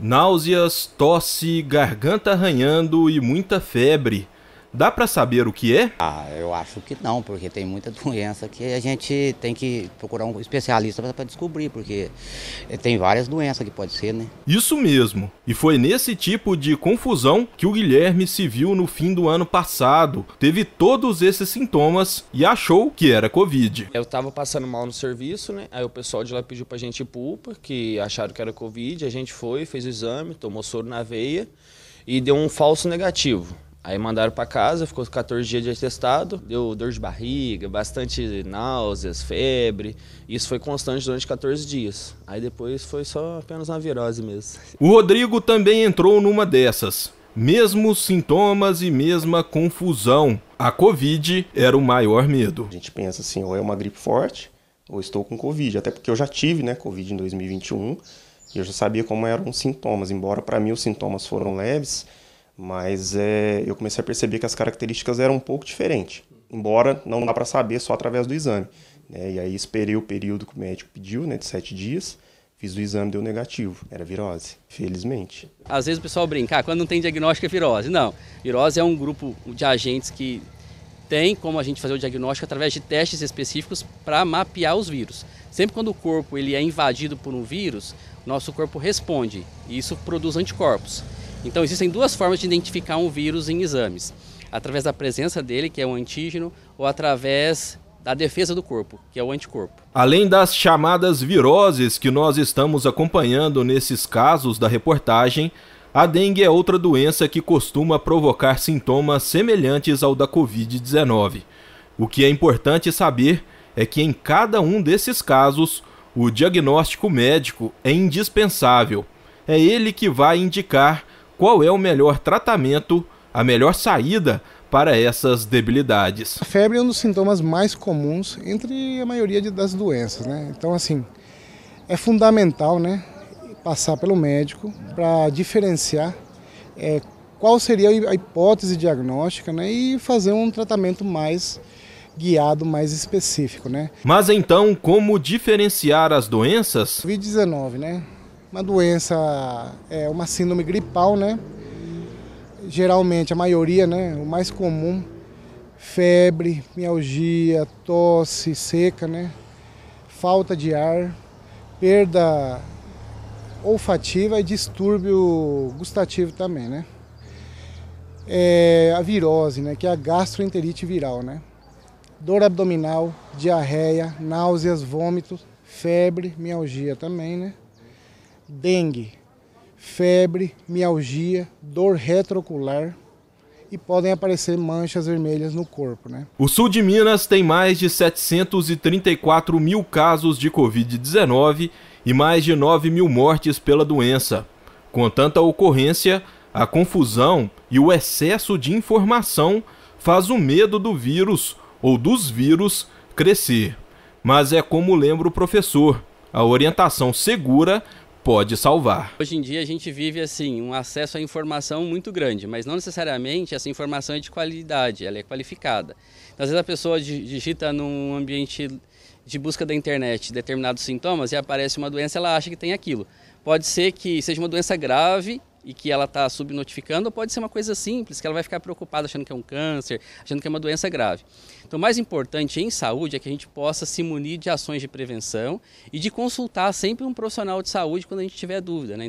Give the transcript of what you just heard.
Náuseas, tosse, garganta arranhando e muita febre. Dá para saber o que é? Ah, eu acho que não, porque tem muita doença que a gente tem que procurar um especialista para descobrir, porque tem várias doenças que pode ser, né? Isso mesmo. E foi nesse tipo de confusão que o Guilherme se viu no fim do ano passado. Teve todos esses sintomas e achou que era Covid. Eu tava passando mal no serviço, né? Aí o pessoal de lá pediu pra gente ir que acharam que era Covid. A gente foi, fez o exame, tomou soro na veia e deu um falso negativo. Aí mandaram para casa, ficou 14 dias de atestado, deu dor de barriga, bastante náuseas, febre. Isso foi constante durante 14 dias. Aí depois foi só apenas uma virose mesmo. O Rodrigo também entrou numa dessas. Mesmos sintomas e mesma confusão. A Covid era o maior medo. A gente pensa assim, ou é uma gripe forte, ou estou com Covid. Até porque eu já tive, né, Covid em 2021. E eu já sabia como eram os sintomas. Embora para mim os sintomas foram leves, mas é, eu comecei a perceber que as características eram um pouco diferentes, embora não dá para saber só através do exame. Né? E aí esperei o período que o médico pediu, né, de sete dias, Fiz o exame, deu negativo. Era virose, felizmente. Às vezes o pessoal brinca, ah, quando não tem diagnóstico é virose. Não, virose é um grupo de agentes que tem como a gente fazer o diagnóstico através de testes específicos para mapear os vírus. Sempre quando o corpo ele é invadido por um vírus, nosso corpo responde e isso produz anticorpos. Então existem duas formas de identificar um vírus em exames: através da presença dele, que é um antígeno, ou através da defesa do corpo, que é o anticorpo. Além das chamadas viroses que nós estamos acompanhando nesses casos da reportagem, a dengue é outra doença que costuma provocar sintomas semelhantes ao da Covid-19. O que é importante saber é que em cada um desses casos, o diagnóstico médico é indispensável. É ele que vai indicar qual é o melhor tratamento, a melhor saída para essas debilidades. A febre é um dos sintomas mais comuns entre a maioria das doenças, né? Então, assim, é fundamental, né, passar pelo médico para diferenciar é, qual seria a hipótese diagnóstica, né, e fazer um tratamento mais guiado, mais específico, né? Mas então, como diferenciar as doenças? Covid-19, né? uma doença, é uma síndrome gripal, né? Geralmente, a maioria, né? O mais comum, febre, mialgia, tosse seca, né? Falta de ar, perda olfativa e distúrbio gustativo também, né? É a virose, né? Que é a gastroenterite viral, né? Dor abdominal, diarreia, náuseas, vômitos, febre, mialgia também, né? dengue, febre, mialgia, dor retroocular e podem aparecer manchas vermelhas no corpo. Né? O sul de Minas tem mais de 734 mil casos de Covid-19 e mais de 9 mil mortes pela doença. Com tanta ocorrência, a confusão e o excesso de informação faz o medo do vírus ou dos vírus crescer. Mas é como lembra o professor: a orientação segura pode salvar. Hoje em dia a gente vive assim um acesso à informação muito grande, mas não necessariamente essa informação é de qualidade, ela é qualificada. Então, às vezes a pessoa digita num ambiente de busca da internet determinados sintomas e aparece uma doença, ela acha que tem aquilo. Pode ser que seja uma doença grave e que ela está subnotificando, ou pode ser uma coisa simples, que ela vai ficar preocupada achando que é um câncer, achando que é uma doença grave. Então, o mais importante em saúde é que a gente possa se munir de ações de prevenção e de consultar sempre um profissional de saúde quando a gente tiver dúvida. Né?